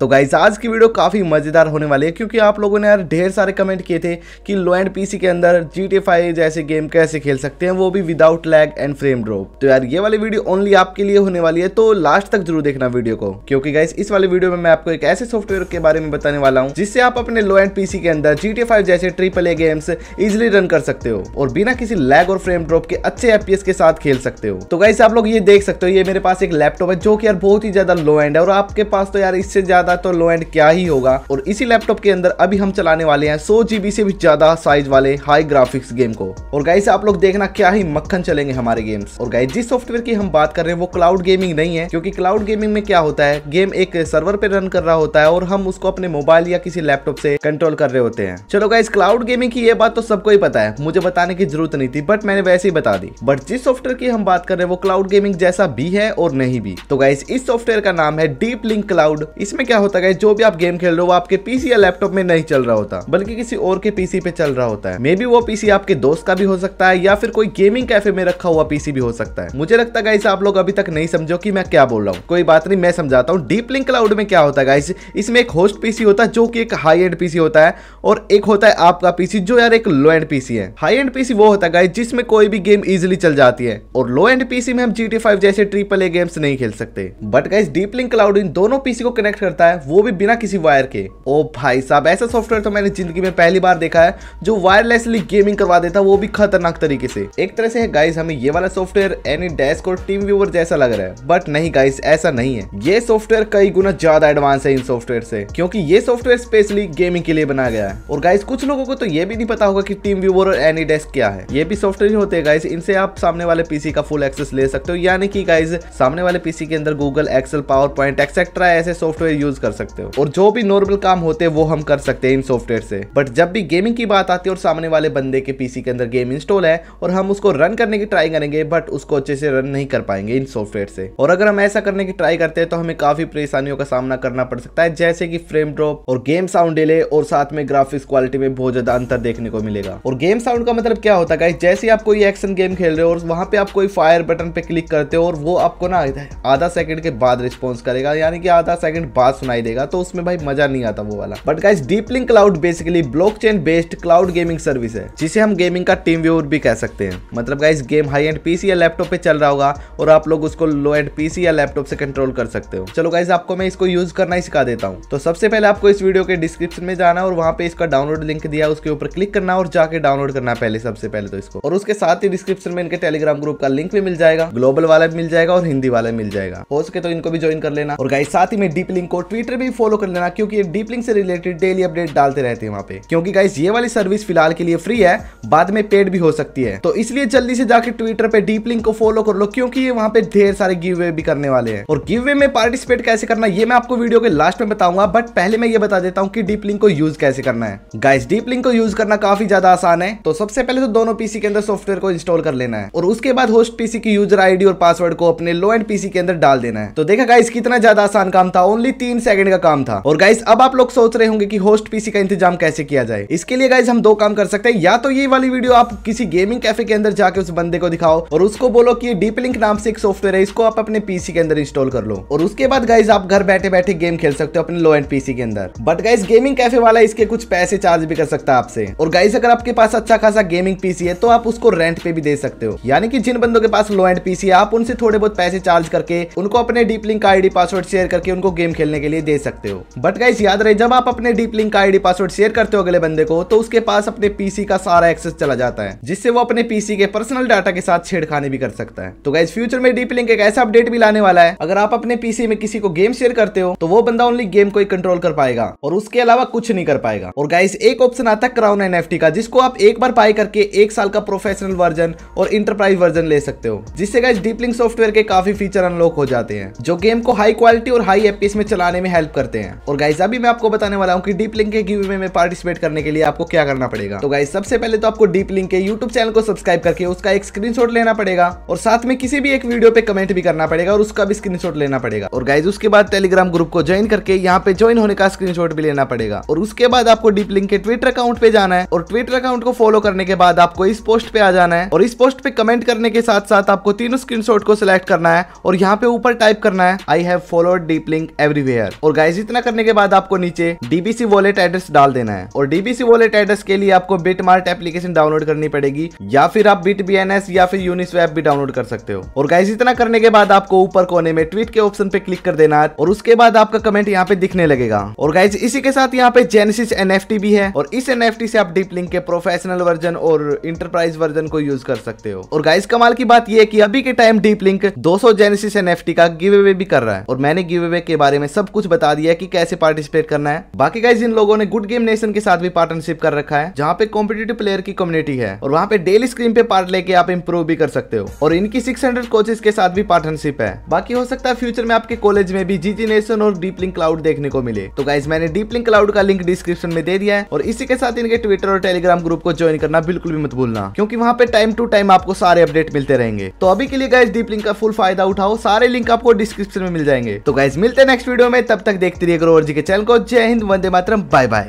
तो गाइज आज की वीडियो काफ़ी मज़ेदार होने वाली है क्योंकि आप लोगों ने यार ढेर सारे कमेंट किए थे कि लो एंड पीसी के अंदर जी टी फाइव जैसे गेम कैसे खेल सकते हैं वो भी without lag and frame drop तो यार ये वाली वीडियो ओनली आपके लिए होने वाली है तो लास्ट तक जरूर देखना वीडियो को क्योंकि गाइज इस वाले वीडियो में मैं आपको एक ऐसे सॉफ्टवेयर के बारे में बताने वाला हूँ जिससे आप अपने लो एंड पीसी के अंदर जी टी फाइव जैसे triple A games easily run कर सकते हो और बिना किसी लैग और फ्रेम ड्रॉप के अच्छे एफ के साथ खेल सकते हो तो गाइस आप लोग ये देख सकते हो ये मेरे पास एक लैपटॉप है जो कि यार बहुत ही ज्यादा लो एंड है और आपके पास तो यार इससे ज्यादा ज़्यादा तो लो एंड क्या ही होगा और इसी लैपटॉप के अंदर अभी हम चलाने वाले हैं सौ जीबी से भी ज़्यादा साइज वाले हाई ग्राफिक्स गेम को और गाइस आप लोग देखना क्या ही मक्खन चलेंगे हमारे गेम्स और गाइस जिस सॉफ्टवेयर की हम बात कर रहे हैं वो क्लाउड गेमिंग नहीं है क्योंकि क्लाउड गेमिंग में क्या होता है गेम एक सर्वर पे रन कर रहा होता है और हम उसको अपने मोबाइल या किसी लैपटॉप से कंट्रोल कर रहे होते हैं चलो गाइस क्लाउड गेमिंग की ये बात तो सबको ही पता है मुझे बताने की जरूरत नहीं थी बट मैंने वैसे ही बता दी बट जिस सॉफ्टवेयर की हम बात कर रहे हैं वो क्लाउड गेमिंग जैसा भी है और नहीं भी तो गाइस इस सॉफ्टवेयर का नाम है डीप लिंक क्लाउड इसमें क्या क्या होता है जो भी आप गेम खेल रहे हो वो आपके पीसी या लैपटॉप में नहीं चल रहा होता बल्कि किसी और के पीसी पे चल रहा होता है मे बी वो पीसी आपके दोस्त का भी हो सकता है या फिर कोई गेमिंग कैफे में रखा हुआ पीसी भी हो सकता है मुझे लगता है आप लोग अभी तक नहीं समझो कि मैं क्या बोल रहा हूँ कोई बात नहीं मैं समझाता हूँ डीप लिंक क्लाउड में क्या होता है इसमें एक होस्ट पीसी होता है जो की एक हाई एंड पीसी होता है और एक होता है आपका पीसी जो यार एक लो एंड पीसी है हाई एंड पीसी वो होता है जिसमें कोई भी गेम इजिली चल जाती है और लो एंड पीसी में हम जी जैसे ट्रिपल ए गेम्स नहीं खेल सकते but guys deep link cloud इन दोनों पीसी को कनेक्ट करता है है वो भी बिना किसी वायर के ओ भाई साहब ऐसा सॉफ्टवेयर तो मैंने जिंदगी में पहली बार देखा है जो वायरलेसली गेमिंग करवा देता वो भी खतरनाक तरीके से एक तरह से गाइस हमें ये वाला सॉफ्टवेयर एनी डेस्क और टीम व्यूवर जैसा लग रहा है बट नहीं गाइस ऐसा नहीं है ये सॉफ्टवेयर कई गुना ज्यादा एडवांस है इन सॉफ्टवेयर से क्योंकि ये सॉफ्टवेयर स्पेशली गेमिंग के लिए बनाया गया है और गाइस कुछ लोगों को तो ये भी नहीं पता होगा की टीम व्यूवर और एनी डेस्क क्या है ये भी सॉफ्टवेयर होते हैं गाइस इनसे आप सामने वाले पीसी का फुल एक्सेस ले सकते हो यानी कि गाइस सामने वाले पीसी के अंदर Google Excel power point etcetera ऐसे सॉफ्टवेयर यूज यूज कर सकते हो और जो भी नॉर्मल काम होते हैं वो हम कर सकते हैं इन सॉफ्टवेयर से बट जब भी गेमिंग की बात आती है और सामने वाले बंदे के पीसी के अंदर गेम इंस्टॉल है और हम उसको रन करने की ट्राई करेंगे बट उसको अच्छे से रन नहीं कर पाएंगे इन सॉफ्टवेयर से और अगर हम ऐसा करने की ट्राई करते हैं तो हमें काफी परेशानियों का सामना करना पड़ सकता है जैसे कि फ्रेम ड्रॉप और गेम साउंड डिले और साथ में ग्राफिक्स क्वालिटी में बहुत ज्यादा अंतर देखने को मिलेगा और गेम साउंड का मतलब क्या होता है जैसे आप कोई एक्शन गेम खेल रहे हो और वहां पे आप कोई फायर बटन पे क्लिक करते हो और वो आपको ना आधा सेकंड के बाद रिस्पॉन्स करेगा यानी कि आधा सेकंड बाद सुनाई देगा तो उसमें भाई मजा नहीं आता वो वाला but guys deep link cloud basically blockchain based cloud gaming service है जिसे हम गेमिंग का टीम व्यूअर भी कह सकते हैं मतलब guys game high end PC या लैपटॉप पे चल रहा होगा और आप लोग उसको लो एंड पीसी या लैपटॉप से कंट्रोल कर सकते हो चलो गाइस आपको मैं इसको यूज करना ही सिखा देता हूँ तो सबसे पहले आपको इस वीडियो के डिस्क्रिप्शन में जाना और वहाँ पे इसका डाउनलोड लिंक दिया उसके ऊपर क्लिक करना और जाके डाउनलोड करना पहले सबसे पहले तो इसको और उसके साथ ही डिस्क्रिप्शन में इनके टेलीग्राम ग्रुप का लिंक भी मिल जाएगा ग्लोबल वाला मिल जाएगा और हिंदी वाला मिल जाएगा हो सके तो इनको भी ज्वाइन कर लेना और गाइस साथ ही में डीप लिंक को ट्विटर भी फॉलो कर लेना क्योंकि डीप लिंक से रिलेटेड डेली अपडेट डालते रहते हैं वहाँ पे क्योंकि गाइस ये वाली सर्विस फिलहाल के लिए फ्री है बाद में पेड भी हो सकती है तो इसलिए जल्दी से जाकर ट्विटर पे डीप लिंक को फॉलो कर लो क्योंकि ये वहाँ पे ढेर सारे गिव वे भी करने वाले हैं और गिव वे में पार्टिसिपेट कैसे करना ये मैं आपको वीडियो के लास्ट में बताऊंगा बट पहले मैं ये बता देता हूँ की डीप लिंक को यूज कैसे करना है गाइस डीप लिंक को यूज करना काफी ज्यादा आसान है तो सबसे पहले तो दोनों पीसी के अंदर सॉफ्टवेयर को इंस्टॉल कर लेना है और उसके बाद होस्ट पीसी की यूजर आईडी और पासवर्ड को अपने लो एंड पीसी के अंदर डाल देना है तो देखा गाइस कितना ज्यादा आसान काम था ओनली तीन तीन सेकंड का काम था और गाइस अब आप लोग सोच रहे होंगे कि होस्ट पीसी का इंतजाम कैसे किया जाए इसके लिए गाइस हम दो काम कर सकते हैं या तो ये वाली वीडियो आप किसी गेमिंग कैफे के अंदर जाके उस बंदे को दिखाओ और उसको बोलो की डीप लिंक नाम से एक सॉफ्टवेयर है इसको आप अपने पीसी के अंदर इंस्टॉल कर लो और उसके बाद गाइज आप घर बैठे बैठे गेम खेल सकते हो अपने लो एंड पीसी के अंदर बट गाइज गेमिंग कैफे वाला इसके कुछ पैसे चार्ज भी कर सकता है आपसे और गाइज अगर आपके पास अच्छा खासा गेमिंग पीसी है तो आप उसको रेंट पे भी दे सकते हो यानी कि जिन बंदों के पास लो एंड पीसी है आप उनसे थोड़े बहुत पैसे चार्ज करके उनको अपने deep link ID password share करके उनको गेम खेलने के के लिए दे सकते हो बट गाइस याद रहे जब आप अपने डीप लिंक का आईडी पासवर्ड शेयर करते हो अगले बंदे को तो उसके पास अपने पीसी का सारा एक्सेस चला जाता है जिससे वो अपने पीसी के पर्सनल डाटा के साथ छेड़खानी भी कर सकता है तो गाइज फ्यूचर में डीप लिंक एक ऐसा अपडेट भी लाने वाला है अगर आप अपने पीसी में किसी को गेम शेयर करते हो तो वो बंदा ओनली गेम को ही कंट्रोल कर पाएगा और उसके अलावा कुछ नहीं कर पाएगा और गाइस एक ऑप्शन आता है क्राउन एन का जिसको आप एक बार पाई करके एक साल का प्रोफेशनल वर्जन और इंटरप्राइज वर्जन ले सकते हो जिससे गाइस डीपलिंक सॉफ्टवेयर के काफी फीचर अनलॉक हो जाते हैं जो गेम को हाई क्वालिटी और हाई एपीएस में चलाने बनाने में हेल्प करते हैं और गाइस अभी मैं आपको बताने वाला हूँ कि डीप लिंक के गिवे में पार्टिसिपेट करने के लिए आपको क्या करना पड़ेगा तो गाइस सबसे पहले तो आपको डीप लिंक के यूट्यूब चैनल को सब्सक्राइब करके उसका एक स्क्रीन लेना पड़ेगा और साथ में किसी भी एक वीडियो पे कमेंट भी करना पड़ेगा और उसका भी स्क्रीन लेना पड़ेगा और गाइज उसके बाद टेलीग्राम ग्रुप को ज्वाइन करके यहाँ पे ज्वाइन होने का स्क्रीन भी लेना पड़ेगा और उसके बाद आपको डीप लिंक के ट्विटर अकाउंट पे जाना है और ट्विटर अकाउंट को फॉलो करने के बाद आपको इस पोस्ट पे आ जाना है और इस पोस्ट पे कमेंट करने के साथ साथ आपको तीनों स्क्रीनशॉट को सिलेक्ट करना है और यहाँ पे ऊपर टाइप करना है I have followed deep link everywhere share और गाइज इतना करने के बाद आपको नीचे डीबीसी वॉलेट एड्रेस डाल देना है और डीबीसी वॉलेट एड्रेस के लिए आपको बिटमार्ट एप्लीकेशन डाउनलोड करनी पड़ेगी या फिर आप बिट बीएनएस या फिर यूनिस्वैप भी डाउनलोड कर सकते हो और गाइज इतना करने के बाद आपको ऊपर कोने में ट्वीट के ऑप्शन पे क्लिक कर देना है और उसके बाद आपका कमेंट यहाँ पे दिखने लगेगा और गाइज इसी के साथ यहाँ पे जेनेसिस एनएफटी भी है और इस एनएफटी से आप डीप लिंक के प्रोफेशनल वर्जन और इंटरप्राइज वर्जन को यूज कर सकते हो और गाइज कमाल की बात यह की अभी के टाइम डीप लिंक दो सौ जेनेसिस एनएफटी का गिव अवे भी कर रहा है और मैंने गिव अवे के बारे में सब कुछ बता दिया कि कैसे पार्टिसिपेट करना है बाकी गाइज इन लोगों ने गुड गेम नेशन के साथ भी पार्टनरशिप कर रखा है जहाँ पे कॉम्पिटेटिव प्लेयर की कम्युनिटी है और वहाँ पे डेली स्क्रीन पे पार्ट लेके आप इम्प्रूव भी कर सकते हो और इनकी सिक्स कोचेस के साथ भी पार्टनरशिप है बाकी हो सकता है फ्यूचर में आपके कॉलेज में भी जीजी नेशन और डीप लिंक क्लाउड देखने को मिले तो गाइज मैंने डीप लिंक क्लाउड का लिंक डिस्क्रिप्शन में दे दिया है और इसी के साथ इनके ट्विटर और टेलीग्राम ग्रुप को ज्वाइन करना बिल्कुल भी मत भूलना क्योंकि वहाँ पे टाइम टू टाइम आपको सारे अपडेट मिलते रहेंगे तो अभी के लिए गाइज डीप लिंक का फुल फायदा उठाओ सारे लिंक आपको डिस्क्रिप्शन में मिल जाएंगे तो गाइज मिलते हैं नेक्स्ट वीडियो में तब तक देखते रहिए करो और जी के चैनल को जय हिंद वंदे मातरम बाय बाय